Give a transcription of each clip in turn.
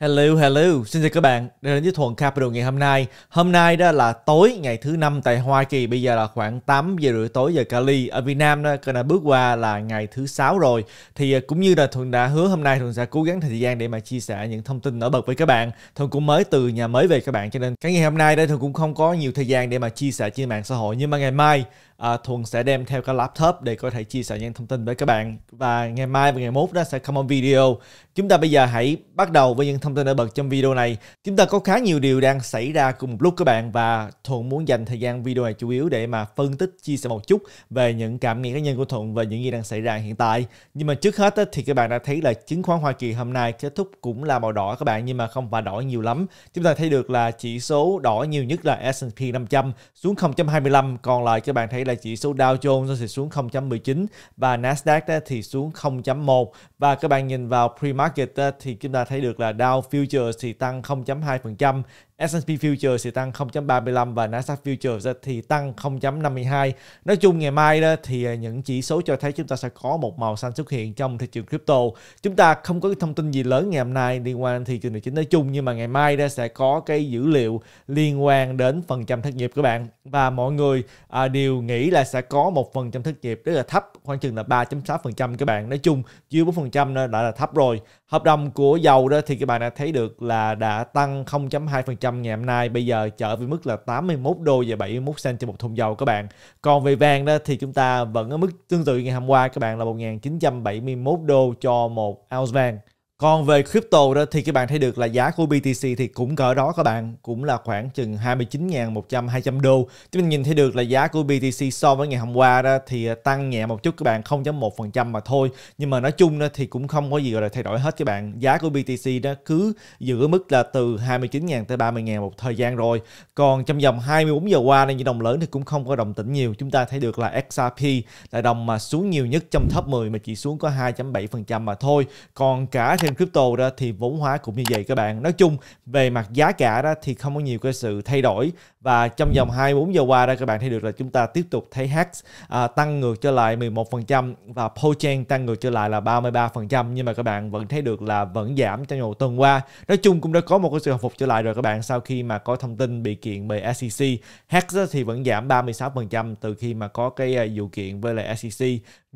Hello, hello, xin chào các bạn đã đến với Thuận Capital ngày hôm nay Hôm nay đó là tối ngày thứ năm tại Hoa Kỳ Bây giờ là khoảng 8 giờ rưỡi tối giờ Cali Ở Việt Nam đó, Cần đã bước qua là ngày thứ sáu rồi Thì à, cũng như là Thuận đã hứa hôm nay Thuận sẽ cố gắng thời gian để mà chia sẻ những thông tin nổi bật với các bạn Thuận cũng mới từ nhà mới về các bạn Cho nên cái ngày hôm nay đây Thuận cũng không có nhiều thời gian để mà chia sẻ trên mạng xã hội Nhưng mà ngày mai à, Thuần sẽ đem theo cái laptop để có thể chia sẻ những thông tin với các bạn và ngày mai và ngày mốt đó sẽ come on video. Chúng ta bây giờ hãy bắt đầu với những thông tin nổi bật trong video này. Chúng ta có khá nhiều điều đang xảy ra cùng một lúc các bạn và Thuận muốn dành thời gian video này chủ yếu để mà phân tích chia sẻ một chút về những cảm nghĩ cá nhân của Thuận về những gì đang xảy ra hiện tại. Nhưng mà trước hết thì các bạn đã thấy là chứng khoán Hoa Kỳ hôm nay kết thúc cũng là màu đỏ các bạn nhưng mà không phải đỏ nhiều lắm. Chúng ta thấy được là chỉ số đỏ nhiều nhất là S&P 500 xuống 0.25 còn lại các bạn thấy là chỉ số Dow Jones thì xuống 0.19 và Nasdaq thì xuống 0.1 và các bạn nhìn vào pre-market thì chúng ta thấy được là Dow Futures thì tăng 0.2%, S&P Futures thì tăng 0.35 và Nasdaq Futures thì tăng 0.52. Nói chung ngày mai đó thì à, những chỉ số cho thấy chúng ta sẽ có một màu xanh xuất hiện trong thị trường crypto. Chúng ta không có thông tin gì lớn ngày hôm nay liên quan thị trường tài chính nói chung nhưng mà ngày mai đó sẽ có cái dữ liệu liên quan đến phần trăm thất nghiệp của bạn và mọi người à, đều nghĩ nghĩ là sẽ có một phần trăm thất nghiệp rất là thấp khoảng chừng là 3.6% các bạn nói chung dưới 4% đã là thấp rồi hợp đồng của dầu đó thì các bạn đã thấy được là đã tăng 0.2% ngày hôm nay bây giờ trở về mức là 81 đô và 71 cent trên một thùng dầu các bạn còn về vàng đó thì chúng ta vẫn ở mức tương tự ngày hôm qua các bạn là 1.971 đô cho một ounce vàng còn về crypto đó thì các bạn thấy được là giá của BTC thì cũng cỡ đó các bạn, cũng là khoảng chừng 29.100 200 đô. Chúng mình nhìn thấy được là giá của BTC so với ngày hôm qua đó thì à, tăng nhẹ một chút các bạn 0.1% mà thôi. Nhưng mà nói chung đó thì cũng không có gì gọi là thay đổi hết các bạn. Giá của BTC đó cứ giữ mức là từ 29.000 tới 30.000 một thời gian rồi. Còn trong vòng 24 giờ qua nên những đồng lớn thì cũng không có đồng tỉnh nhiều. Chúng ta thấy được là XRP là đồng mà xuống nhiều nhất trong top 10 mà chỉ xuống có 2.7% mà thôi. Còn cả thì thêm crypto đó thì vốn hóa cũng như vậy các bạn nói chung về mặt giá cả đó thì không có nhiều cái sự thay đổi và trong vòng 24 giờ qua đó các bạn thấy được là chúng ta tiếp tục thấy hacks à, tăng ngược trở lại 11% và polchain tăng ngược trở lại là 33% nhưng mà các bạn vẫn thấy được là vẫn giảm trong nhiều tuần qua nói chung cũng đã có một cái sự hồi phục trở lại rồi các bạn sau khi mà có thông tin bị kiện bởi SEC hacks thì vẫn giảm 36% từ khi mà có cái à, vụ kiện với lại SEC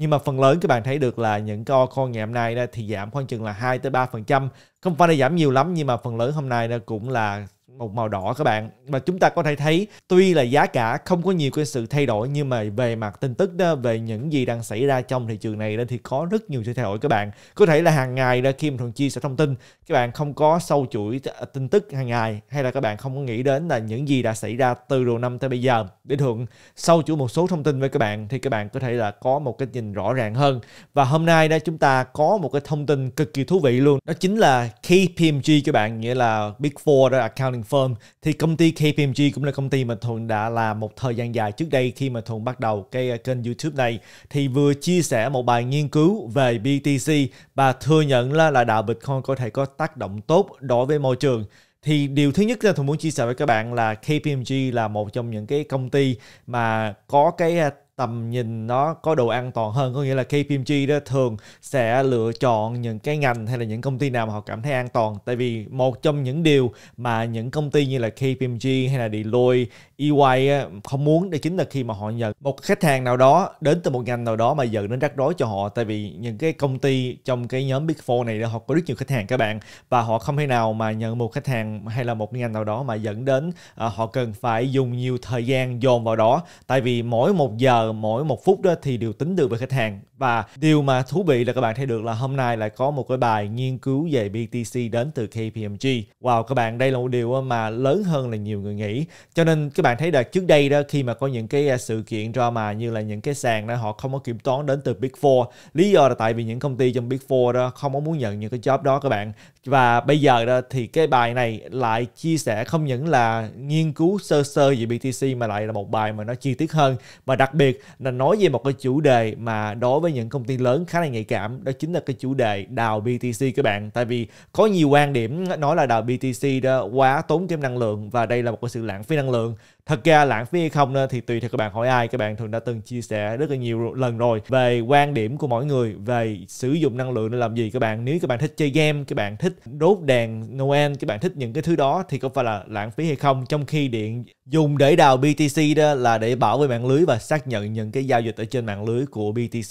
nhưng mà phần lớn các bạn thấy được là những co con ngày hôm nay thì giảm khoảng chừng là 2 tới 3%. Không phải là giảm nhiều lắm nhưng mà phần lớn hôm nay nó cũng là một màu đỏ các bạn và chúng ta có thể thấy tuy là giá cả không có nhiều cái sự thay đổi nhưng mà về mặt tin tức đó về những gì đang xảy ra trong thị trường này đó thì có rất nhiều sự thay đổi các bạn có thể là hàng ngày ra Kim thường chia sẻ thông tin các bạn không có sâu chuỗi à, tin tức hàng ngày hay là các bạn không có nghĩ đến là những gì đã xảy ra từ đầu năm tới bây giờ để thường sâu chuỗi một số thông tin với các bạn thì các bạn có thể là có một cái nhìn rõ ràng hơn và hôm nay đó chúng ta có một cái thông tin cực kỳ thú vị luôn đó chính là KPMG các bạn nghĩa là Big Four đó accounting confirm thì công ty KPMG cũng là công ty mà Thuận đã làm một thời gian dài trước đây khi mà Thuận bắt đầu cái ờ, kênh YouTube này thì vừa chia sẻ một bài nghiên cứu về BTC và thừa nhận là, là đạo Bitcoin có thể có tác động tốt đối với môi trường thì điều thứ nhất là tôi muốn chia sẻ với các bạn là KPMG là một trong những cái công ty mà có cái ờ, tầm nhìn nó có độ an toàn hơn có nghĩa là KPMG đó thường sẽ lựa chọn những cái ngành hay là những công ty nào mà họ cảm thấy an toàn tại vì một trong những điều mà những công ty như là KPMG hay là Deloitte EY không muốn đây chính là khi mà họ nhận một khách hàng nào đó đến từ một ngành nào đó mà dẫn đến rắc rối cho họ tại vì những cái công ty trong cái nhóm Big Four này họ có rất nhiều khách hàng các bạn và họ không thể nào mà nhận một khách hàng hay là một ngành nào đó mà dẫn đến à, họ cần phải dùng nhiều thời gian dồn vào đó tại vì mỗi một giờ mỗi một phút đó thì đều tính được về khách hàng và điều mà thú vị là các bạn thấy được là hôm nay lại có một cái bài nghiên cứu về BTC đến từ KPMG. Wow các bạn, đây là một điều mà lớn hơn là nhiều người nghĩ. Cho nên các bạn thấy là trước đây đó khi mà có những cái à, sự kiện ra mà như là những cái sàn đó họ không có kiểm toán đến từ Big Four. Lý do là tại vì những công ty trong Big Four đó không có muốn nhận những cái job đó các bạn và bây giờ đó thì cái bài này lại chia sẻ không những là nghiên cứu sơ sơ về BTC mà lại là một bài mà nó chi tiết hơn và đặc biệt là nói về một cái chủ đề mà đối với những công ty lớn khá là nhạy cảm đó chính là cái chủ đề đào BTC các bạn tại vì có nhiều quan điểm nói là đào BTC đó quá tốn kém năng lượng và đây là một cái sự lãng phí năng lượng thật ra lãng phí hay không thì tùy theo các bạn hỏi ai các bạn thường đã từng chia sẻ rất là nhiều lần rồi về quan điểm của mỗi người về sử dụng năng lượng để làm gì các bạn nếu các bạn thích chơi game các bạn thích đốt đèn noel các bạn thích những cái thứ đó thì có phải là lãng phí hay không trong khi điện dùng để đào BTC đó là để bảo vệ mạng lưới và xác nhận những cái giao dịch ở trên mạng lưới của BTC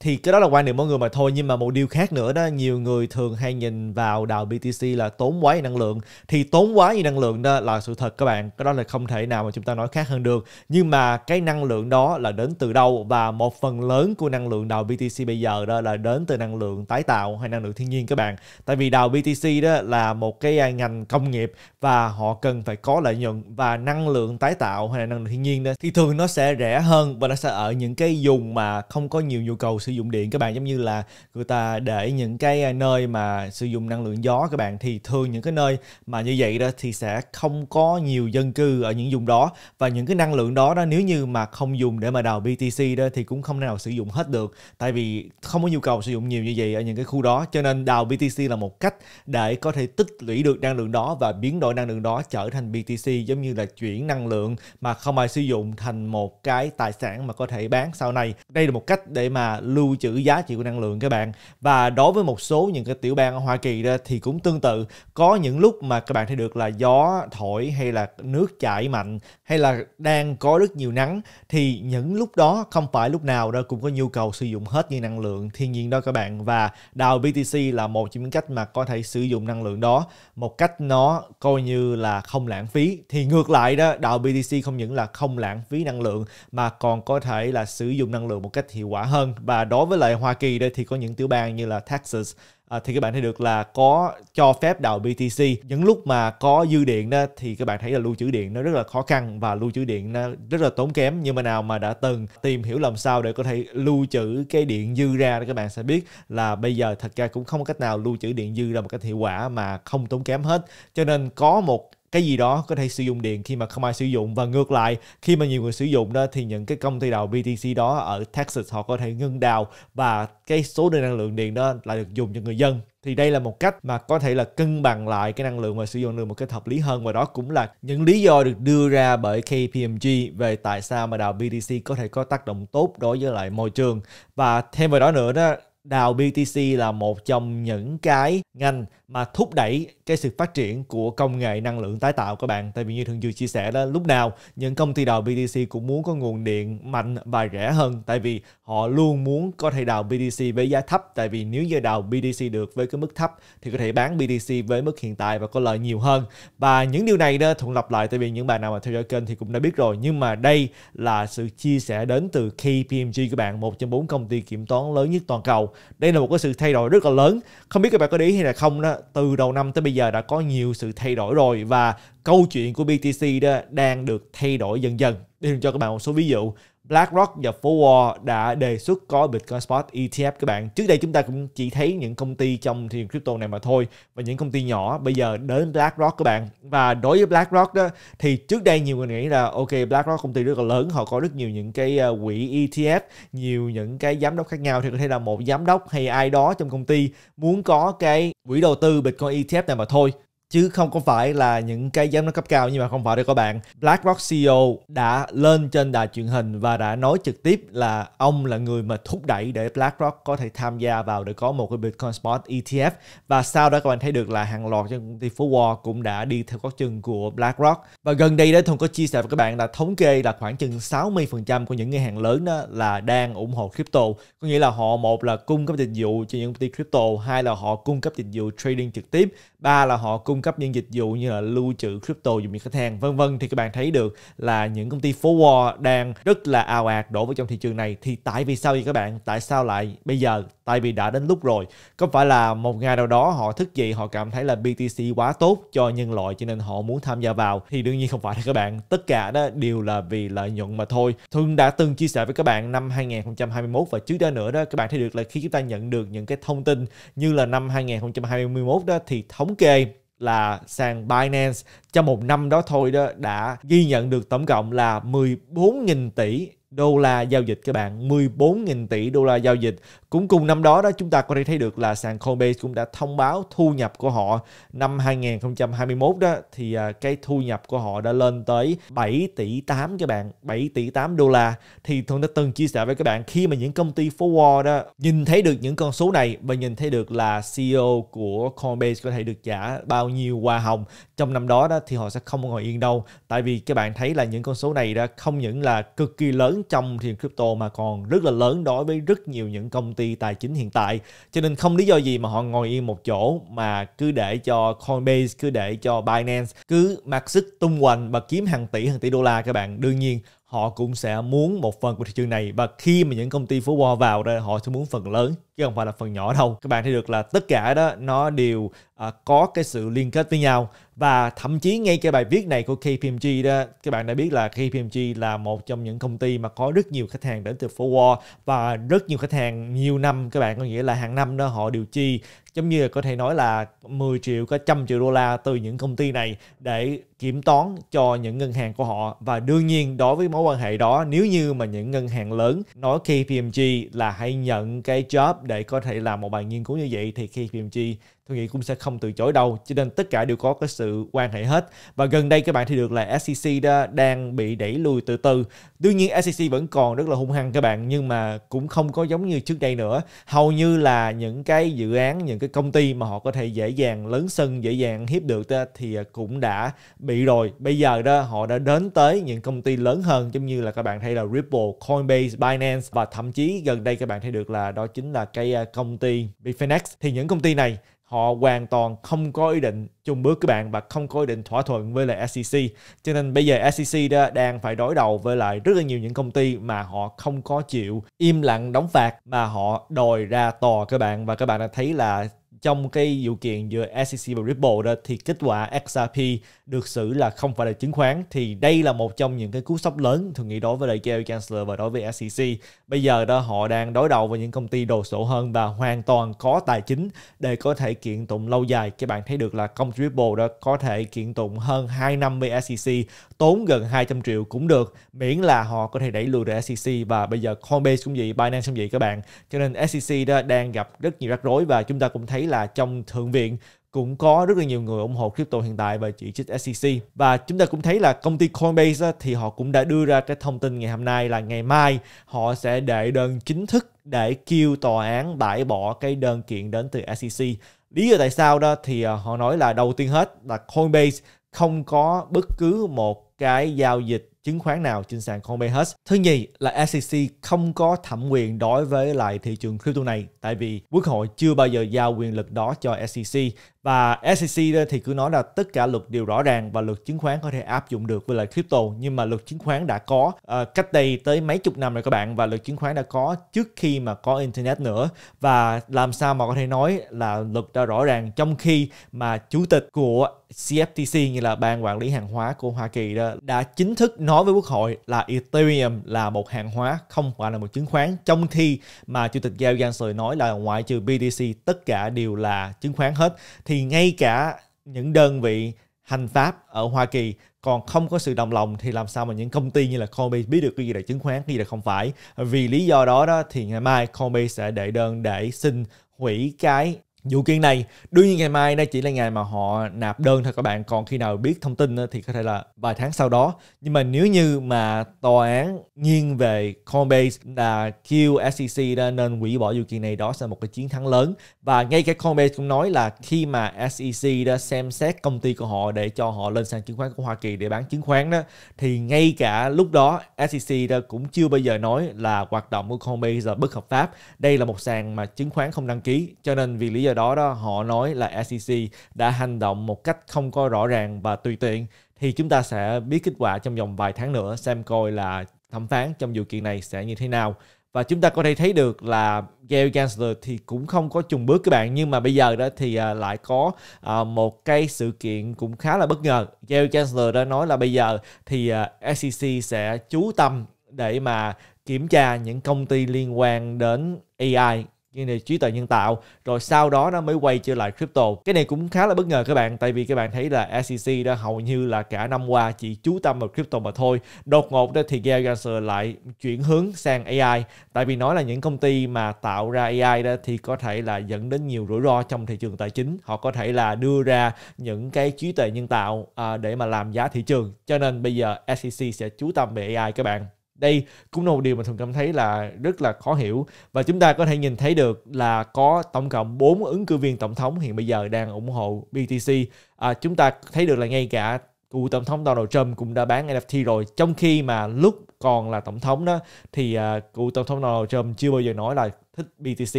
thì cái đó là quan điểm mỗi người mà thôi nhưng mà một điều khác nữa đó nhiều người thường hay nhìn vào đào BTC là tốn quá nhiều năng lượng thì tốn quá nhiều năng lượng đó là sự thật các bạn cái đó là không thể nào mà chúng chúng ta nói khác hơn được nhưng mà cái năng lượng đó là đến từ đâu và một phần lớn của năng lượng đào BTC bây giờ đó là đến từ năng lượng tái tạo hay năng lượng thiên nhiên các bạn tại vì đào BTC đó là một cái à, ngành công nghiệp và họ cần phải có lợi nhuận và năng lượng tái tạo hay là năng lượng thiên nhiên đó thì thường nó sẽ rẻ hơn và nó sẽ ở những cái dùng mà không có nhiều nhu cầu sử dụng điện các bạn giống như là người ta để những cái à, nơi mà sử dụng năng lượng gió các bạn thì thường những cái nơi mà như vậy đó thì sẽ không có nhiều dân cư ở những vùng đó và những cái năng lượng đó đó nếu như mà không dùng để mà đào BTC đó thì cũng không nào sử dụng hết được tại vì không có nhu cầu sử dụng nhiều như vậy ở những cái khu đó cho nên đào BTC là một cách để có thể tích lũy được năng lượng đó và biến đổi năng lượng đó trở thành BTC giống như là chuyển năng lượng mà không ai sử dụng thành một cái tài sản mà có thể bán sau này đây là một cách để mà lưu trữ giá trị của năng lượng các bạn và đối với một số những cái tiểu bang ở Hoa Kỳ đó thì cũng tương tự có những lúc mà các bạn thấy được là gió thổi hay là nước chảy mạnh hay là đang có rất nhiều nắng thì những lúc đó không phải lúc nào đó cũng có nhu cầu sử dụng hết những năng lượng thiên nhiên đó các bạn và đào BTC là một trong những cách mà có thể sử dụng năng lượng đó một cách nó coi như là không lãng phí thì ngược lại đó đào BTC không những là không lãng phí năng lượng mà còn có thể là sử dụng năng lượng một cách hiệu quả hơn và đối với lại Hoa Kỳ đây thì có những tiểu bang như là Texas à, thì các bạn thấy được là có cho phép đào BTC những lúc mà có dư điện đó thì các bạn thấy là lưu trữ điện nó rất là khó khăn và lưu trữ điện nó rất là tốn kém nhưng mà nào mà đã từng tìm hiểu làm sao để có thể lưu trữ cái điện dư ra thì các bạn sẽ biết là bây giờ thật ra cũng không có cách nào lưu trữ điện dư ra một cách hiệu quả mà không tốn kém hết cho nên có một cái gì đó có thể sử dụng điện khi mà không ai sử dụng và ngược lại khi mà nhiều người sử dụng đó thì những cái công ty đào BTC đó ở Texas họ có thể ngưng đào và cái số năng lượng điện đó lại được dùng cho người dân thì đây là một cách mà có thể là cân bằng lại cái năng lượng và sử dụng được một cách hợp lý hơn và đó cũng là những lý do được đưa ra bởi KPMG về tại sao mà đào BTC có thể có tác động tốt đối với lại môi trường và thêm vào đó nữa đó đào BTC là một trong những cái ngành mà thúc đẩy cái sự phát triển của công nghệ năng lượng tái tạo các bạn. Tại vì như Thường vừa chia sẻ đó, lúc nào những công ty đào BTC cũng muốn có nguồn điện mạnh và rẻ hơn. Tại vì họ luôn muốn có thể đào BTC với giá thấp. Tại vì nếu như đào BTC được với cái mức thấp thì có thể bán BTC với mức hiện tại và có lợi nhiều hơn. Và những điều này đó thuận lặp lại tại vì những bạn nào mà theo dõi kênh thì cũng đã biết rồi. Nhưng mà đây là sự chia sẻ đến từ KPMG các bạn, một trong bốn công ty kiểm toán lớn nhất toàn cầu. Đây là một cái sự thay đổi rất là lớn. Không biết các bạn có để ý hay là không đó từ đầu năm tới bây giờ đã có nhiều sự thay đổi rồi và câu chuyện của BTC đó đang được thay đổi dần dần. Để cho các bạn một số ví dụ BlackRock và Forward đã đề xuất có Bitcoin Spot ETF các bạn. Trước đây chúng ta cũng chỉ thấy những công ty trong thị trường crypto này mà thôi và những công ty nhỏ bây giờ đến BlackRock các bạn. Và đối với BlackRock đó thì trước đây nhiều người nghĩ là ok BlackRock công ty rất là lớn, họ có rất nhiều những cái ờ, quỹ ETF, nhiều những cái giám đốc khác nhau thì có thể là một giám đốc hay ai đó trong công ty muốn có cái quỹ đầu tư Bitcoin ETF này mà thôi chứ không có phải là những cái giám đốc cấp cao nhưng mà không phải đâu các bạn BlackRock CEO đã lên trên đài truyền hình và đã nói trực tiếp là ông là người mà thúc đẩy để BlackRock có thể tham gia vào để có một cái Bitcoin Spot ETF và sau đó các bạn thấy được là hàng loạt trong công ty phố Wall cũng đã đi theo gót chân của BlackRock và gần đây đó Thông có chia sẻ với các bạn là thống kê là khoảng chừng 60% của những ngân hàng lớn đó là đang ủng hộ crypto có nghĩa là họ một là cung cấp dịch vụ cho những công ty crypto hai là họ cung cấp dịch vụ trading trực tiếp ba là họ cung cung cấp những dịch vụ như là lưu trữ crypto dùng cho khách hàng vân vân thì các bạn thấy được là những công ty forward đang rất là ào ạt đổ vào trong thị trường này thì tại vì sao vậy các bạn tại sao lại bây giờ tại vì đã đến lúc rồi có phải là một ngày nào đó họ thức dậy họ cảm thấy là BTC quá tốt cho nhân loại cho nên họ muốn tham gia vào thì đương nhiên không phải các bạn tất cả đó đều là vì lợi nhuận mà thôi Thuận đã từng chia sẻ với các bạn năm 2021 và trước đó nữa đó các bạn thấy được là khi chúng ta nhận được những cái thông tin như là năm 2021 đó thì thống kê là sàn Binance trong một năm đó thôi đó đã ghi nhận được tổng cộng là 14.000 tỷ đô la giao dịch các bạn 14.000 tỷ đô la giao dịch cũng cùng năm đó đó chúng ta có thể thấy được là sàn Coinbase cũng đã thông báo thu nhập của họ năm 2021 đó thì à, cái thu nhập của họ đã lên tới 7 tỷ 8 các bạn 7 tỷ 8 đô la thì Thuận đã từng chia sẻ với các bạn khi mà những công ty forward đó nhìn thấy được những con số này và nhìn thấy được là CEO của Coinbase có thể được trả bao nhiêu hoa hồng trong năm đó đó thì họ sẽ không ngồi yên đâu tại vì các bạn thấy là những con số này đã không những là cực kỳ lớn trong thị trường crypto mà còn rất là lớn đối với rất nhiều những công ty tài chính hiện tại cho nên không lý do gì mà họ ngồi yên một chỗ mà cứ để cho Coinbase cứ để cho Binance cứ mặc sức tung hoành và kiếm hàng tỷ hàng tỷ đô la các bạn đương nhiên họ cũng sẽ muốn một phần của thị trường này và khi mà những công ty phố Wall vào đây họ sẽ muốn phần lớn chứ không phải là phần nhỏ đâu các bạn thấy được là tất cả đó nó đều à, có cái sự liên kết với nhau và thậm chí ngay cái bài viết này của KPMG đó các bạn đã biết là KPMG là một trong những công ty mà có rất nhiều khách hàng đến từ Forward và rất nhiều khách hàng nhiều năm các bạn có nghĩa là hàng năm đó họ điều chi giống như là có thể nói là 10 triệu có trăm triệu đô la từ những công ty này để kiểm toán cho những ngân hàng của họ và đương nhiên đối với mối quan hệ đó nếu như mà những ngân hàng lớn nói KPMG là hãy nhận cái job để có thể làm một bài nghiên cứu như vậy thì KPMG tôi nghĩ cũng sẽ không từ chối đâu cho nên tất cả đều có cái sự quan hệ hết và gần đây các bạn thì được là SEC đã đang bị đẩy lùi từ từ đương nhiên SEC vẫn còn rất là hung hăng các bạn nhưng mà cũng không có giống như trước đây nữa hầu như là những cái dự án những cái công ty mà họ có thể dễ dàng lớn sân dễ dàng hiếp được đó, thì à, cũng đã bị rồi bây giờ đó họ đã đến tới những công ty lớn hơn giống như là các bạn thấy là Ripple, Coinbase, Binance và thậm chí gần đây các bạn thấy được là đó chính là cái à, công ty Bitfinex thì những công ty này họ hoàn toàn không có ý định chung bước các bạn và không có ý định thỏa thuận với lại SEC. Cho nên bây giờ SEC đã đang phải đối đầu với lại rất là nhiều những công ty mà họ không có chịu im lặng đóng phạt mà họ đòi ra tòa các bạn và các bạn đã thấy là trong cái vụ kiện giữa SEC và Ripple đó thì kết quả XRP được xử là không phải là chứng khoán thì đây là một trong những cái cú sốc lớn thường nghĩ đối với lại Gary Gensler và đối với SEC bây giờ đó họ đang đối đầu với những công ty đồ sộ hơn và hoàn toàn có tài chính để có thể kiện tụng lâu dài các bạn thấy được là công ty Ripple đó có thể kiện tụng hơn 2 năm với SEC tốn gần 200 triệu cũng được miễn là họ có thể đẩy lùi được SEC và bây giờ Coinbase cũng vậy Binance cũng vậy các bạn cho nên SEC đó đang gặp rất nhiều rắc rối và chúng ta cũng thấy là trong thượng viện cũng có rất là nhiều người ủng hộ crypto hiện tại và chỉ trích SEC và chúng ta cũng thấy là công ty Coinbase thì họ cũng đã đưa ra cái thông tin ngày hôm nay là ngày mai họ sẽ đệ đơn chính thức để kêu tòa án bãi bỏ cái đơn kiện đến từ SEC lý do tại sao đó thì à, họ nói là đầu tiên hết là Coinbase không có bất cứ một cái giao dịch chứng khoán nào trên sàn Coinbase. Thứ nhì là SEC không có thẩm quyền đối với lại thị trường crypto này tại vì quốc hội chưa bao giờ giao quyền lực đó cho SEC và SEC thì cứ nói là tất cả luật đều rõ ràng và luật chứng khoán có thể áp dụng được với lại crypto nhưng mà luật chứng khoán đã có uh, cách đây tới mấy chục năm rồi các bạn và luật chứng khoán đã có trước khi mà có internet nữa và làm sao mà có thể nói là luật đã rõ ràng trong khi mà chủ tịch của CFTC như là ban quản lý hàng hóa của Hoa Kỳ đó đã chính thức nói với quốc hội là Ethereum là một hàng hóa không phải là một chứng khoán trong khi mà chủ tịch Gary Gensler nói là ngoại trừ BTC tất cả đều là chứng khoán hết thì ngay cả những đơn vị hành pháp ở Hoa Kỳ còn không có sự đồng lòng thì làm sao mà những công ty như là Coinbase biết được cái gì là chứng khoán, cái gì là không phải. Vì lý do đó đó thì ngày mai Coinbase sẽ đệ đơn để xin hủy cái Vụ kiện này, đương nhiên ngày mai đây chỉ là ngày mà họ nạp đơn thôi các bạn, còn khi nào biết thông tin thì có thể là vài tháng sau đó. Nhưng mà nếu như mà tòa án nghiêng về Coinbase là QSEC đó, nên hủy bỏ vụ kiện này đó sẽ là một cái chiến thắng lớn. Và ngay cả Coinbase cũng nói là khi mà SEC đã xem xét công ty của họ để cho họ lên sàn chứng khoán của Hoa Kỳ để bán chứng khoán đó, thì ngay cả lúc đó SEC đó cũng chưa bao giờ nói là hoạt động của Coinbase là bất hợp pháp. Đây là một sàn mà chứng khoán không đăng ký, cho nên vì lý do do đó đó họ nói là SEC đã hành động một cách không có rõ ràng và tùy tiện thì chúng ta sẽ biết kết quả trong vòng vài tháng nữa xem coi là thẩm phán trong vụ kiện này sẽ như thế nào và chúng ta có thể thấy được là Gary Gensler thì cũng không có trùng bước các bạn nhưng mà bây giờ đó thì à, lại có à, một cái sự kiện cũng khá là bất ngờ Gary Gensler đã nói là bây giờ thì à, SEC sẽ chú tâm để mà kiểm tra những công ty liên quan đến AI như này trí tuệ nhân tạo rồi sau đó nó mới quay trở lại crypto cái này cũng khá là bất ngờ các bạn tại vì các bạn thấy là SEC đã hầu như là cả năm qua chỉ chú tâm vào crypto mà thôi đột ngột đó thì Gary Gensler lại chuyển hướng sang AI tại vì nói là những công ty mà tạo ra AI đó thì có thể là dẫn đến nhiều rủi ro trong thị trường tài chính họ có thể là đưa ra những cái trí tuệ nhân tạo à, để mà làm giá thị trường cho nên bây giờ SEC sẽ chú tâm về AI các bạn đây cũng là một điều mà thường cảm thấy là rất là khó hiểu và chúng ta có thể nhìn thấy được là có tổng cộng 4 ứng cử viên tổng thống hiện bây giờ đang ủng hộ BTC à, chúng ta thấy được là ngay cả cựu tổng thống Donald Trump cũng đã bán NFT rồi trong khi mà lúc còn là tổng thống đó thì uh, cựu tổng thống Donald Trump chưa bao giờ nói là thích BTC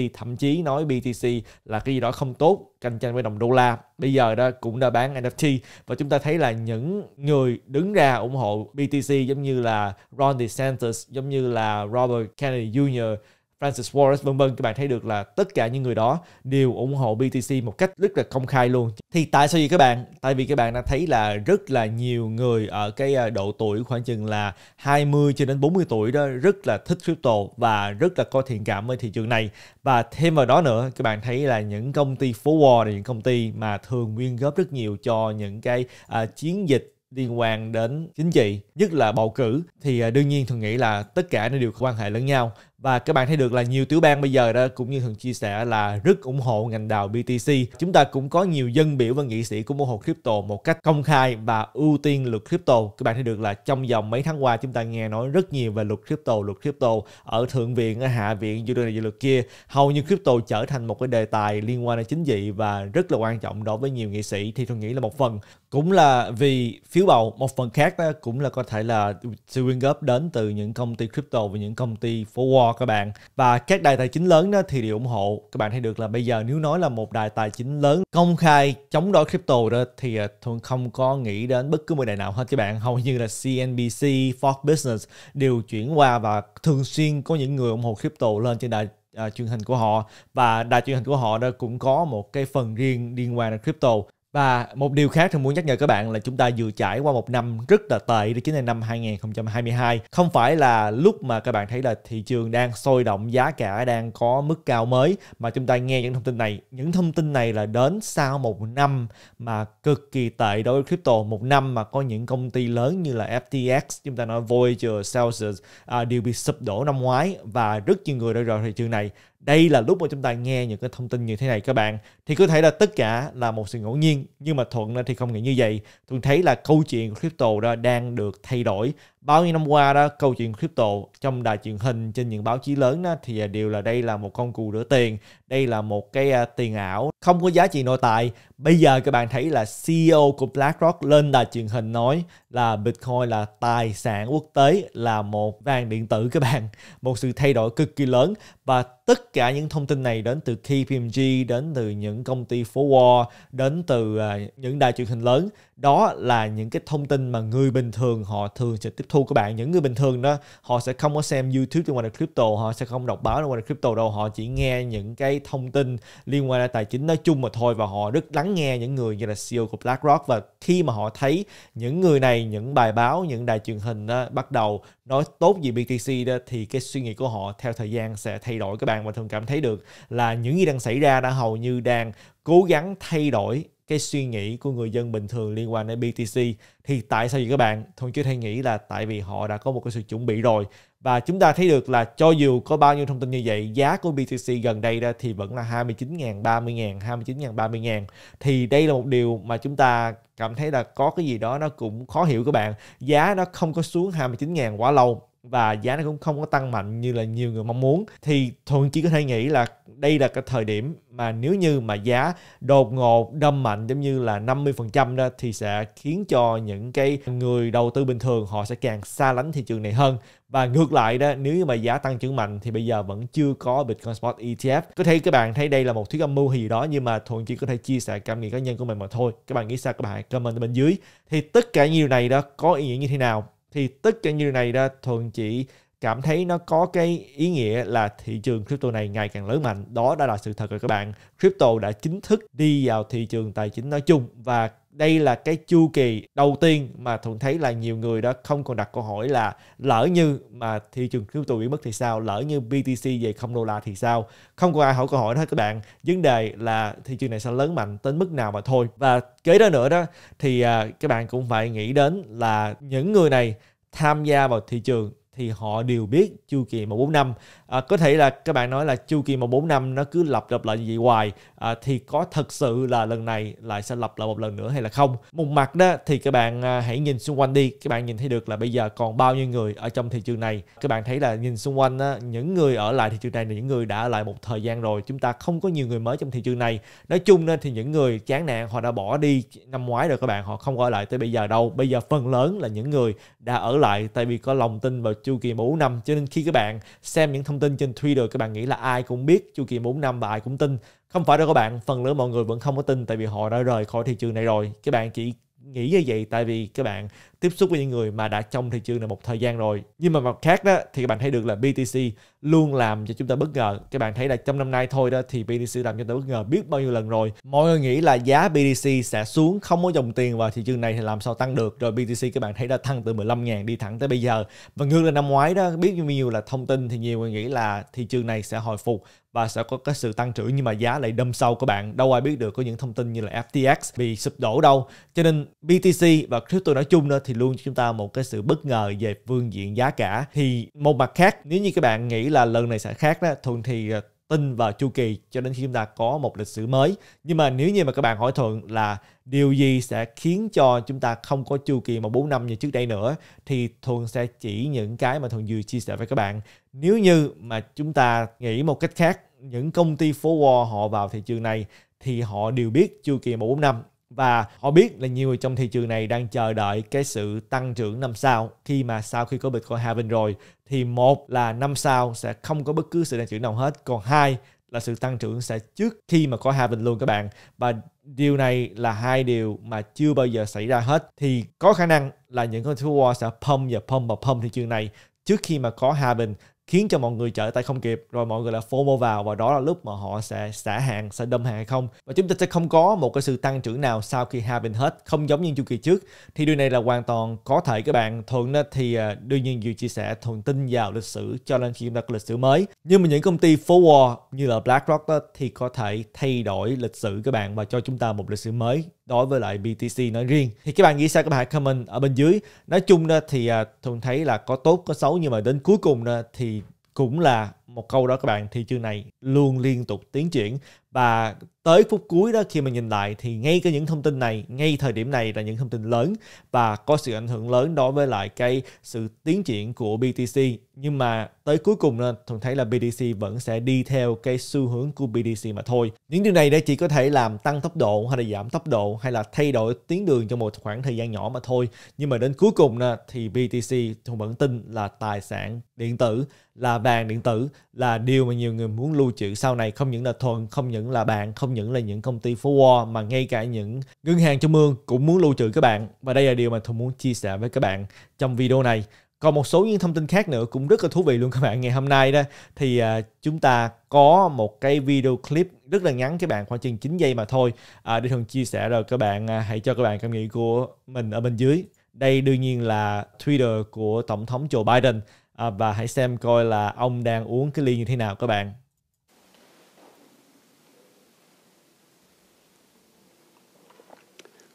thậm chí nói BTC là cái gì đó không tốt cạnh tranh với đồng đô la bây giờ đó cũng đã bán NFT và chúng ta thấy là những người đứng ra ủng hộ BTC giống như là Ron DeSantis giống như là Robert Kennedy Jr Francis Wallace vân vân các bạn thấy được là tất cả những người đó đều ủng hộ BTC một cách rất là công khai luôn. Thì tại sao vậy các bạn? Tại vì các bạn đã thấy là rất là nhiều người ở cái à, độ tuổi khoảng chừng là 20 cho đến 40 tuổi đó rất là thích crypto và rất là có thiện cảm với thị trường này. Và thêm vào đó nữa các bạn thấy là những công ty phố Wall là những công ty mà thường nguyên góp rất nhiều cho những cái à, chiến dịch liên quan đến chính trị nhất là bầu cử thì à, đương nhiên thường nghĩ là tất cả nó đều có quan hệ lẫn nhau và các bạn thấy được là nhiều tiểu bang bây giờ đó cũng như thường chia sẻ là rất ủng hộ ngành đào BTC. Chúng ta cũng có nhiều dân biểu và nghị sĩ cũng ủng hộ crypto một cách công khai và ưu tiên luật crypto. Các bạn thấy được là trong vòng mấy tháng qua chúng ta nghe nói rất nhiều về luật crypto, luật crypto ở thượng viện, ở hạ viện, dự luật này dự luật kia. Hầu như crypto trở thành một cái đề tài liên quan đến chính trị và rất là quan trọng đối với nhiều nghị sĩ thì tôi nghĩ là một phần cũng là vì phiếu bầu một phần khác đó cũng là có thể là sự quyên góp đến từ những công ty crypto và những công ty forward các bạn và các đài tài chính lớn đó thì đều ủng hộ các bạn thấy được là bây giờ nếu nói là một đài tài chính lớn công khai chống đối crypto đó thì à, thường không có nghĩ đến bất cứ một đài nào hết các bạn hầu như là CNBC, Fox Business đều chuyển qua và thường xuyên có những người ủng hộ crypto lên trên đài à, truyền hình của họ và đài truyền hình của họ đó cũng có một cái phần riêng liên quan đến crypto và một điều khác thì muốn nhắc nhở các bạn là chúng ta vừa trải qua một năm rất là tệ đó chính là năm 2022. Không phải là lúc mà các bạn thấy là thị trường đang sôi động, giá cả đang có mức cao mới mà chúng ta nghe những thông tin này. Những thông tin này là đến sau một năm mà cực kỳ tệ đối với crypto, một năm mà có những công ty lớn như là FTX, chúng ta nói Voyager, Celsius à, đều bị sụp đổ năm ngoái và rất nhiều người đã rời thị trường này đây là lúc mà chúng ta nghe những cái thông tin như thế này các bạn thì có thể là tất cả là một sự ngẫu nhiên nhưng mà thuận thì không nghĩ như vậy thuận thấy là câu chuyện crypto đó đang được thay đổi bao nhiêu năm qua đó câu chuyện crypto trong đài truyền hình trên những báo chí lớn đó thì à, đều là đây là một công cụ rửa tiền đây là một cái à, tiền ảo không có giá trị nội tại bây giờ các bạn thấy là CEO của BlackRock lên đài truyền hình nói là Bitcoin là tài sản quốc tế là một vàng điện tử các bạn một sự thay đổi cực kỳ lớn và tất cả những thông tin này đến từ KPMG đến từ những công ty forward, đến từ à, những đài truyền hình lớn đó là những cái thông tin mà người bình thường họ thường sẽ tiếp thu của bạn những người bình thường đó họ sẽ không có xem youtube liên quan đến crypto họ sẽ không đọc báo liên quan đến crypto đâu họ chỉ nghe những cái thông tin liên quan đến tài chính nói chung mà thôi và họ rất lắng nghe những người như là CEO của BlackRock và khi mà họ thấy những người này những bài báo những đài truyền hình đó, bắt đầu nói tốt về BTC đó thì cái suy nghĩ của họ theo thời gian sẽ thay đổi các bạn và thường cảm thấy được là những gì đang xảy ra đã hầu như đang cố gắng thay đổi cái suy nghĩ của người dân bình thường liên quan đến BTC thì tại sao vậy các bạn? Thuận chưa hay nghĩ là tại vì họ đã có một cái sự chuẩn bị rồi và chúng ta thấy được là cho dù có bao nhiêu thông tin như vậy giá của BTC gần đây ra thì vẫn là 29.000, 30.000, 29.000, 30.000 thì đây là một điều mà chúng ta cảm thấy là có cái gì đó nó cũng khó hiểu các bạn giá nó không có xuống 29.000 quá lâu và giá nó cũng không có tăng mạnh như là nhiều người mong muốn thì thuận chỉ có thể nghĩ là đây là cái thời điểm mà nếu như mà giá đột ngột đâm mạnh giống như là 50% đó thì sẽ khiến cho những cái người đầu tư bình thường họ sẽ càng xa lánh thị trường này hơn và ngược lại đó nếu như mà giá tăng trưởng mạnh thì bây giờ vẫn chưa có Bitcoin Spot ETF có thể các bạn thấy đây là một thuyết âm mưu hay gì đó nhưng mà thuận chỉ có thể chia sẻ cảm nghĩ cá nhân của mình mà thôi các bạn nghĩ sao các bạn hãy comment bên dưới thì tất cả nhiều này đó có ý nghĩa như thế nào thì tất cả như này ra thường chỉ cảm thấy nó có cái ý nghĩa là thị trường crypto này ngày càng lớn mạnh. Đó đã là sự thật rồi các bạn. Crypto đã chính thức đi vào thị trường tài chính nói chung và đây là cái chu kỳ đầu tiên mà thuận thấy là nhiều người đã không còn đặt câu hỏi là lỡ như mà thị trường crypto bị mất thì sao lỡ như BTC về không đô la thì sao không có ai hỏi câu hỏi hết các bạn vấn đề là thị trường này sẽ lớn mạnh tới mức nào mà thôi và kế đó nữa đó thì à, các bạn cũng phải nghĩ đến là những người này tham gia vào thị trường thì họ đều biết chu kỳ một bốn năm à, có thể là các bạn nói là chu kỳ một bốn năm nó cứ lặp lặp lại như hoài à, thì có thật sự là lần này lại sẽ lặp lại một lần nữa hay là không một mặt đó thì các bạn à, hãy nhìn xung quanh đi các bạn nhìn thấy được là bây giờ còn bao nhiêu người ở trong thị trường này các bạn thấy là nhìn xung quanh á, những người ở lại thị trường này là những người đã ở lại một thời gian rồi chúng ta không có nhiều người mới trong thị trường này nói chung nên thì những người chán nản họ đã bỏ đi năm ngoái rồi các bạn họ không có ở lại tới bây giờ đâu bây giờ phần lớn là những người đã ở lại tại vì có lòng tin vào chu kỳ bốn năm cho nên khi các bạn xem những thông tin trên Twitter các bạn nghĩ là ai cũng biết chu kỳ 4 năm và ai cũng tin không phải đâu các bạn phần lớn mọi người vẫn không có tin tại vì họ đã rời khỏi thị trường này rồi các bạn chỉ nghĩ như vậy tại vì các bạn tiếp xúc với những người mà đã trong thị trường này một thời gian rồi nhưng mà mặt khác đó thì các bạn thấy được là BTC luôn làm cho chúng ta bất ngờ các bạn thấy là trong năm nay thôi đó thì BTC làm cho chúng ta bất ngờ biết bao nhiêu lần rồi mọi người nghĩ là giá BTC sẽ xuống không có dòng tiền vào thị trường này thì làm sao tăng được rồi BTC các bạn thấy đã tăng từ 15.000 đi thẳng tới bây giờ và ngược lại năm ngoái đó biết bao nhiêu là thông tin thì nhiều người nghĩ là thị trường này sẽ hồi phục và sẽ có cái sự tăng trưởng nhưng mà giá lại đâm sâu các bạn đâu ai biết được có những thông tin như là FTX bị sụp đổ đâu cho nên BTC và crypto nói chung đó thì thì luôn cho chúng ta một cái sự bất ngờ về phương diện giá cả thì một mặt khác nếu như các bạn nghĩ là lần này sẽ khác đó thường thì ờ, tin vào chu kỳ cho đến khi chúng ta có một lịch sử mới nhưng mà nếu như mà các bạn hỏi thuận là điều gì sẽ khiến cho chúng ta không có chu kỳ mà 4 năm như trước đây nữa thì thuận sẽ chỉ những cái mà thuận vừa chia sẻ với các bạn nếu như mà chúng ta nghĩ một cách khác những công ty phố wall họ vào thị trường này thì họ đều biết chu kỳ 4 năm và họ biết là nhiều người trong thị trường này đang chờ đợi cái sự tăng trưởng năm sau khi mà sau khi có Bitcoin halving rồi thì một là năm sau sẽ không có bất cứ sự tăng trưởng nào hết còn hai là sự tăng trưởng sẽ trước khi mà có halving luôn các bạn và điều này là hai điều mà chưa bao giờ xảy ra hết thì có khả năng là những con thua sẽ pump và pump và pump thị trường này trước khi mà có halving khiến cho mọi người chờ tay không kịp rồi mọi người là FOMO vào và đó là lúc mà họ sẽ xả hàng sẽ đâm hàng hay không và chúng ta sẽ không có một cái sự tăng trưởng nào sau khi hai bên hết không giống như chu kỳ trước thì điều này là hoàn toàn có thể các bạn thuận thì à, đương nhiên dù chia sẻ thuận tin vào lịch sử cho nên khi chúng ta có lịch sử mới nhưng mà những công ty forward như là BlackRock đó, thì có thể thay đổi lịch sử các bạn và cho chúng ta một lịch sử mới đối với lại BTC nói riêng thì các bạn nghĩ sao các bạn hãy comment ở bên dưới nói chung đó thì à, thường thấy là có tốt có xấu nhưng mà đến cuối cùng đó thì cũng là một câu đó các bạn thị trường này luôn liên tục tiến triển và tới phút cuối đó khi mà nhìn lại thì ngay cái những thông tin này ngay thời điểm này là những thông tin lớn và có sự ảnh hưởng lớn đối với lại cái sự tiến triển của BTC nhưng mà tới cuối cùng là thường thấy là BTC vẫn sẽ đi theo cái xu hướng của BTC mà thôi những điều này đây chỉ có thể làm tăng tốc độ hay là giảm tốc độ hay là thay đổi tiến đường trong một khoảng thời gian nhỏ mà thôi nhưng mà đến cuối cùng là thì BTC thường vẫn tin là tài sản điện tử là vàng điện tử là điều mà nhiều người muốn lưu trữ sau này không những là thuần không những những là bạn không những là những công ty forward mà ngay cả những ngân hàng trung ương cũng muốn lưu trữ các bạn và đây là điều mà tôi muốn chia sẻ với các bạn trong video này còn một số những thông tin khác nữa cũng rất là thú vị luôn các bạn ngày hôm nay đó thì à, chúng ta có một cái video clip rất là ngắn các bạn khoảng chừng 9 giây mà thôi à, để thường chia sẻ rồi các bạn à, hãy cho các bạn cảm nghĩ của mình ở bên dưới đây đương nhiên là Twitter của tổng thống Joe Biden à, và hãy xem coi là ông đang uống cái ly như thế nào các bạn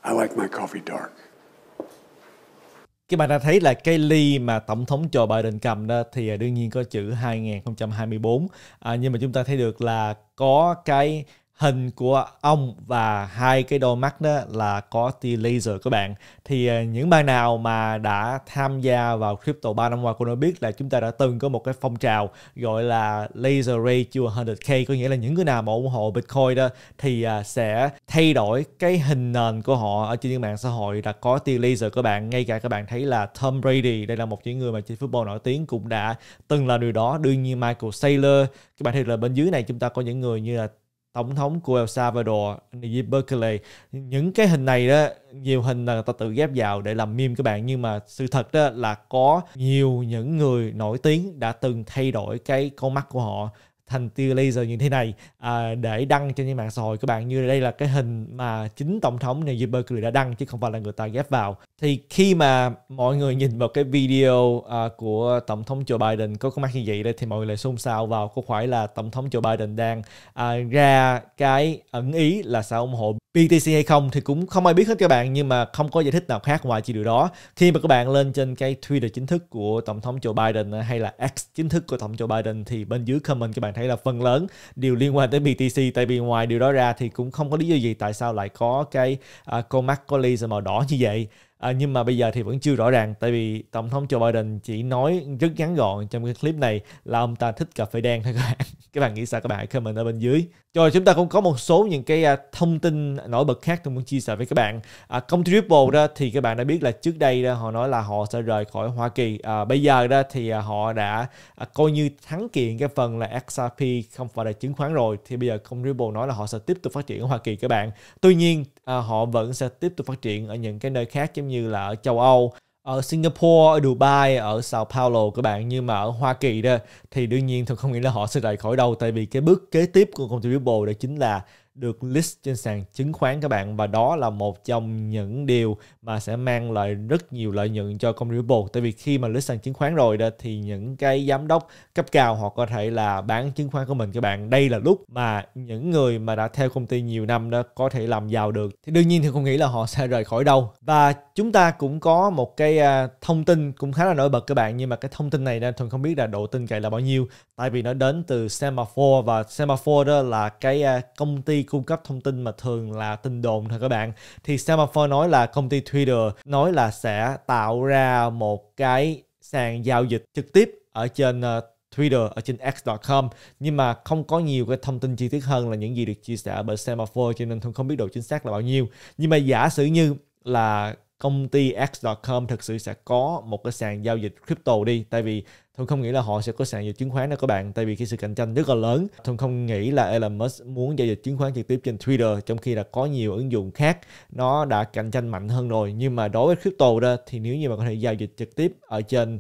I like my coffee dark. Các bạn đã thấy là cái ly mà Tổng thống Joe Biden cầm đó thì à, đương nhiên có chữ 2024. À, nhưng mà chúng ta thấy được là có cái hình của ông và hai cái đôi mắt đó là có tia laser các bạn thì ờ, những bạn nào mà đã tham gia vào crypto ba năm qua cũng đã biết là chúng ta đã từng có một cái phong trào gọi là laser ray chưa 100k có nghĩa là những người nào mà ủng hộ bitcoin đó thì ờ, sẽ thay đổi cái hình nền của họ ở trên những mạng xã hội đã có tia laser các bạn ngay cả các bạn thấy là Tom Brady đây là một những người mà chơi football nổi tiếng cũng đã từng là điều đó đương nhiên Michael Saylor các bạn thấy là bên dưới này chúng ta có những người như là tổng thống của El Salvador Nayib Bukele những cái hình này đó nhiều hình là người ta tự ghép vào để làm meme các bạn nhưng mà sự thật đó là có nhiều những người nổi tiếng đã từng thay đổi cái con mắt của họ thành tiêu laser như thế này à, để đăng trên những mạng xã hội các bạn như đây là cái hình mà chính tổng thống Najib Berkeley đã đăng chứ không phải là người ta ghép vào thì khi mà mọi người nhìn vào cái video à, của tổng thống Joe Biden có cái mặt như vậy đây thì mọi người lại xôn xao vào có phải là tổng thống Joe Biden đang à, ra cái ẩn ý là sẽ ủng hộ BTC hay không thì cũng không ai biết hết các bạn nhưng mà không có giải thích nào khác ngoài chỉ điều đó khi mà các bạn lên trên cái Twitter chính thức của tổng thống Joe Biden à, hay là X chính thức của tổng thống Joe Biden thì bên dưới comment các bạn thấy là phần lớn đều liên quan tới BTC tại vì ngoài điều đó ra thì cũng không có lý do gì tại sao lại có cái uh, à, có Collie màu đỏ như vậy À, nhưng mà bây giờ thì vẫn chưa rõ ràng tại vì tổng thống Joe Biden chỉ nói rất ngắn gọn trong cái clip này là ông ta thích cà phê đen thôi các bạn các bạn nghĩ sao các bạn hãy comment ở bên dưới rồi chúng ta cũng có một số những cái à, thông tin nổi bật khác tôi muốn chia sẻ với các bạn à, công ty Ripple đó thì các bạn đã biết là trước đây đó, họ nói là họ sẽ rời khỏi Hoa Kỳ à, bây giờ đó thì à, họ đã à, coi như thắng kiện cái phần là XRP không phải là chứng khoán rồi thì bây giờ công ty Ripple nói là họ sẽ tiếp tục phát triển ở Hoa Kỳ các bạn tuy nhiên à, họ vẫn sẽ tiếp tục phát triển ở những cái nơi khác giống như là ở châu Âu ở Singapore, ở Dubai, ở Sao Paulo các bạn nhưng mà ở Hoa Kỳ đó thì đương nhiên tôi không nghĩ là họ sẽ rời khỏi đâu tại vì cái bước kế tiếp của công ty Ripple đó chính là được list trên sàn chứng khoán các bạn và đó là một trong những điều mà sẽ mang lại rất nhiều lợi nhuận cho công ty Ripple tại vì khi mà list sàn chứng khoán rồi đó thì những cái giám đốc cấp cao họ có thể là bán chứng khoán của mình các bạn đây là lúc mà những người mà đã theo công ty nhiều năm đó có thể làm giàu được thì đương nhiên thì không nghĩ là họ sẽ rời khỏi đâu và chúng ta cũng có một cái à, thông tin cũng khá là nổi bật các bạn nhưng mà cái thông tin này nên thường không biết là độ tin cậy là bao nhiêu tại vì nó đến từ Semaphore và Semaphore đó là cái à, công ty cung cấp thông tin mà thường là tin đồn thôi các bạn thì Semaphore nói là công ty Twitter nói là sẽ tạo ra một cái sàn giao dịch trực tiếp ở trên uh, Twitter ở trên x.com nhưng mà không có nhiều cái thông tin chi tiết hơn là những gì được chia sẻ bởi Semaphore cho nên không biết độ chính xác là bao nhiêu nhưng mà giả sử như là công ty X.com thực sự sẽ có một cái sàn giao dịch crypto đi tại vì Thuận không nghĩ là họ sẽ có sàn giao dịch chứng khoán đâu các bạn tại vì khi sự cạnh tranh rất là lớn Thuận không nghĩ là Elon Musk muốn giao dịch chứng khoán trực tiếp trên Twitter trong khi là có nhiều ứng dụng khác nó đã cạnh tranh mạnh hơn rồi nhưng mà đối với crypto đó thì nếu như mà có thể giao dịch trực tiếp ở trên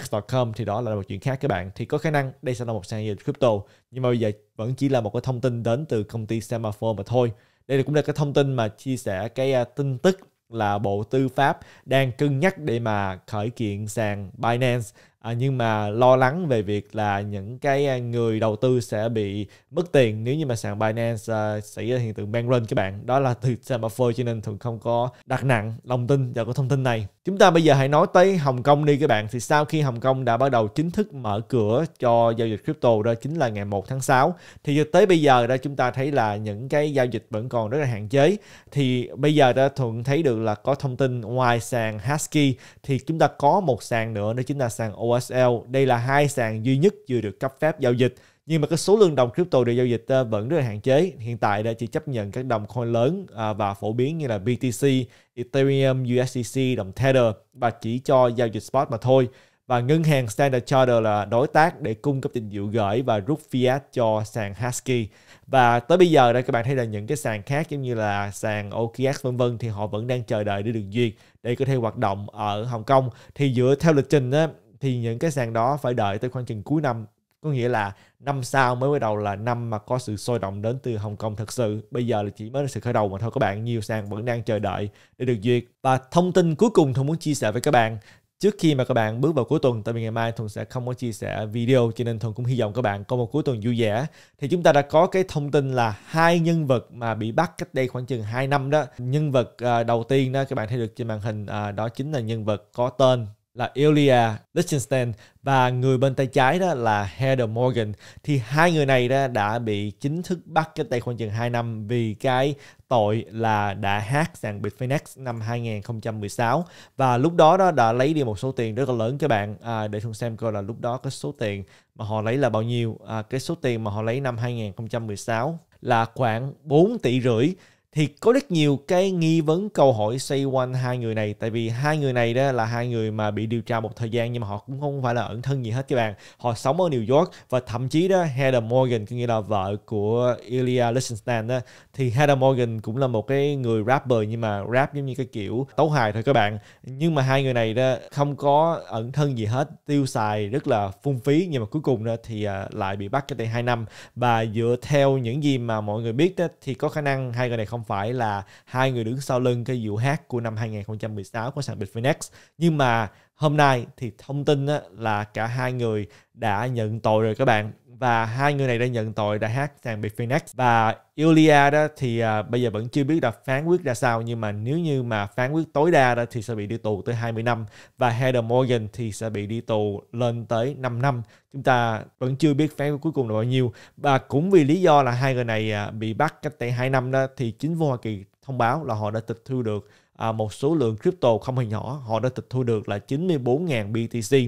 x.com thì đó là một chuyện khác các bạn thì có khả năng đây sẽ là một sàn giao dịch crypto nhưng mà bây giờ vẫn chỉ là một cái thông tin đến từ công ty Semaphore mà thôi đây là cũng là cái thông tin mà chia sẻ cái à, tin tức là Bộ Tư pháp đang cân nhắc để mà khởi kiện sàn Binance à, nhưng mà lo lắng về việc là những cái à, người đầu tư sẽ bị mất tiền nếu như mà sàn Binance à, xảy ra hiện tượng bank run các bạn đó là từ Semaphore cho nên thường không có đặt nặng lòng tin vào cái thông tin này chúng ta bây giờ hãy nói tới Hồng Kông đi các bạn thì sau khi Hồng Kông đã bắt đầu chính thức mở cửa cho giao dịch crypto đó chính là ngày 1 tháng 6 thì tới bây giờ đó chúng ta thấy là những cái giao dịch vẫn còn rất là hạn chế thì bây giờ đã thuận thấy được là có thông tin ngoài sàn Hashkey thì chúng ta có một sàn nữa đó chính là sàn OA OSL. Đây là hai sàn duy nhất chưa được cấp phép giao dịch. Nhưng mà cái số lượng đồng crypto được giao dịch ờ, vẫn rất là hạn chế. Hiện tại đã chỉ chấp nhận các đồng coin lớn ờ, và phổ biến như là BTC, Ethereum, USDC, đồng Tether và chỉ cho giao dịch spot mà thôi. Và ngân hàng Standard Charter là đối tác để cung cấp dịch vụ gửi và rút fiat cho sàn Hashkey. Và tới bây giờ đây các bạn thấy là những cái sàn khác giống như là sàn OKX vân vân thì họ vẫn đang chờ đợi để được duyệt để có thể hoạt động ở Hồng Kông. Thì dựa theo lịch trình á, thì những cái sàn đó phải đợi tới khoảng chừng cuối năm có nghĩa là năm sau mới bắt đầu là năm mà có sự sôi động đến từ Hồng Kông thật sự bây giờ là chỉ mới là sự khởi đầu mà thôi các bạn nhiều sàn vẫn đang chờ đợi để được duyệt và thông tin cuối cùng tôi muốn chia sẻ với các bạn trước khi mà các bạn bước vào cuối tuần tại vì ngày mai thuần sẽ không có chia sẻ video cho nên thuần cũng hy vọng các bạn có một cuối tuần vui vẻ thì chúng ta đã có cái thông tin là hai nhân vật mà bị bắt cách đây khoảng chừng 2 năm đó nhân vật à, đầu tiên đó các bạn thấy được trên màn hình à, đó chính là nhân vật có tên là Ilya Lichtenstein và người bên tay trái đó là Heather Morgan thì hai người này đó đã bị chính thức bắt cái đây khoảng chừng 2 năm vì cái tội là đã hát sàn Bitfinex năm 2016 và lúc đó đó đã lấy đi một số tiền rất là lớn các bạn à, để xuống xem coi là lúc đó cái số tiền mà họ lấy là bao nhiêu à, cái số tiền mà họ lấy năm 2016 là khoảng 4 tỷ rưỡi thì có rất nhiều cái nghi vấn câu hỏi xoay quanh hai người này tại vì hai người này đó là hai người mà bị điều tra một thời gian nhưng mà họ cũng không phải là ẩn thân gì hết các bạn họ sống ở New York và thậm chí đó Heather Morgan có nghĩa là vợ của Ilya Lichtenstein đó thì Heather Morgan cũng là một cái người rapper nhưng mà rap giống như cái kiểu tấu hài thôi các bạn nhưng mà hai người này đó không có ẩn thân gì hết tiêu xài rất là phung phí nhưng mà cuối cùng đó thì à, lại bị bắt cái đây hai năm và dựa theo những gì mà mọi người biết đó thì có khả năng hai người này không phải là hai người đứng sau lưng cái vụ hát của năm 2016 của sàn Bitfinex nhưng mà hôm nay thì thông tin là cả hai người đã nhận tội rồi các bạn và hai người này đã nhận tội đã hát sàn bị Phoenix và Ilya đó thì à, bây giờ vẫn chưa biết là phán quyết ra sao nhưng mà nếu như mà phán quyết tối đa đó thì sẽ bị đi tù tới 20 năm và Heather Morgan thì sẽ bị đi tù lên tới 5 năm chúng ta vẫn chưa biết phán quyết cuối cùng là bao nhiêu và cũng vì lý do là hai người này à, bị bắt cách đây 2 năm đó thì chính phủ Hoa Kỳ thông báo là họ đã tịch thu được à, một số lượng crypto không hề nhỏ họ đã tịch thu được là 94.000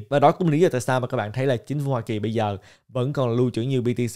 BTC và đó cũng lý do tại sao mà các bạn thấy là chính phủ Hoa Kỳ bây giờ vẫn còn lưu trữ nhiều BTC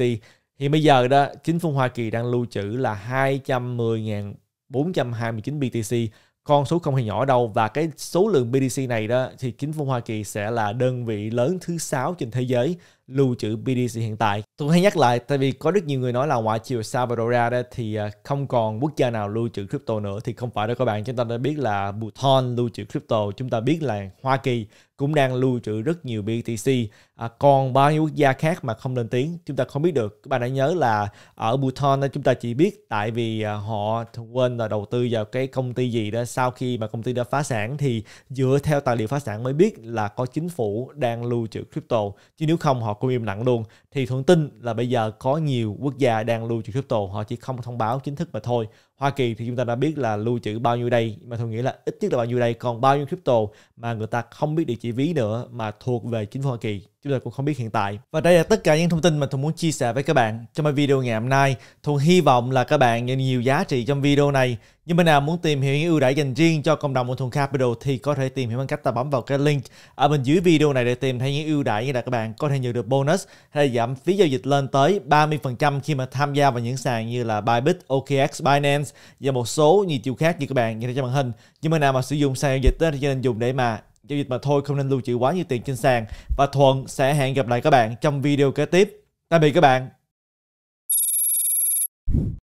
thì bây giờ đó chính phủ Hoa Kỳ đang lưu trữ là 210.429 BTC con số không hề nhỏ đâu và cái số lượng BTC này đó thì chính phủ Hoa Kỳ sẽ là đơn vị lớn thứ sáu trên thế giới lưu trữ BTC hiện tại. Tôi hay nhắc lại tại vì có rất nhiều người nói là ngoại trừ Salvador ra đó thì à, không còn quốc gia nào lưu trữ crypto nữa thì không phải đâu các bạn. Chúng ta đã biết là Bhutan lưu trữ crypto, chúng ta biết là Hoa Kỳ cũng đang lưu trữ rất nhiều BTC. À, còn bao nhiêu quốc gia khác mà không lên tiếng chúng ta không biết được. Các bạn đã nhớ là ở Bhutan chúng ta chỉ biết tại vì à, họ quên là đầu tư vào cái công ty gì đó sau khi mà công ty đã phá sản thì dựa theo tài liệu phá sản mới biết là có chính phủ đang lưu trữ crypto chứ nếu không họ họ cũng im lặng luôn thì thuận tin là bây giờ có nhiều quốc gia đang lưu trữ crypto họ chỉ không thông báo chính thức mà thôi Hoa Kỳ thì chúng ta đã biết là lưu trữ bao nhiêu đây mà tôi nghĩ là ít nhất là bao nhiêu đây còn bao nhiêu crypto mà người ta không biết địa chỉ ví nữa mà thuộc về chính phủ Hoa Kỳ chúng ta cũng không biết hiện tại và đây là tất cả những thông tin mà tôi muốn chia sẻ với các bạn trong video ngày hôm nay tôi hy vọng là các bạn nhận nhiều giá trị trong video này nhưng mà nào muốn tìm hiểu những ưu đãi dành riêng cho cộng đồng của Thuần Capital thì có thể tìm hiểu bằng cách ta bấm vào cái link ở bên dưới video này để tìm thấy những ưu đãi như là các bạn có thể nhận được bonus hay giảm phí giao dịch lên tới 30% khi mà tham gia vào những sàn như là Bybit, OKX, Binance và một số nhiều chiêu khác như các bạn nhìn thấy trên màn hình. Nhưng mà nào mà sử dụng sàn giao dịch đó, thì nên dùng để mà giao dịch mà thôi không nên lưu trữ quá nhiều tiền trên sàn. Và Thuận sẽ hẹn gặp lại các bạn trong video kế tiếp. Tạm biệt các bạn.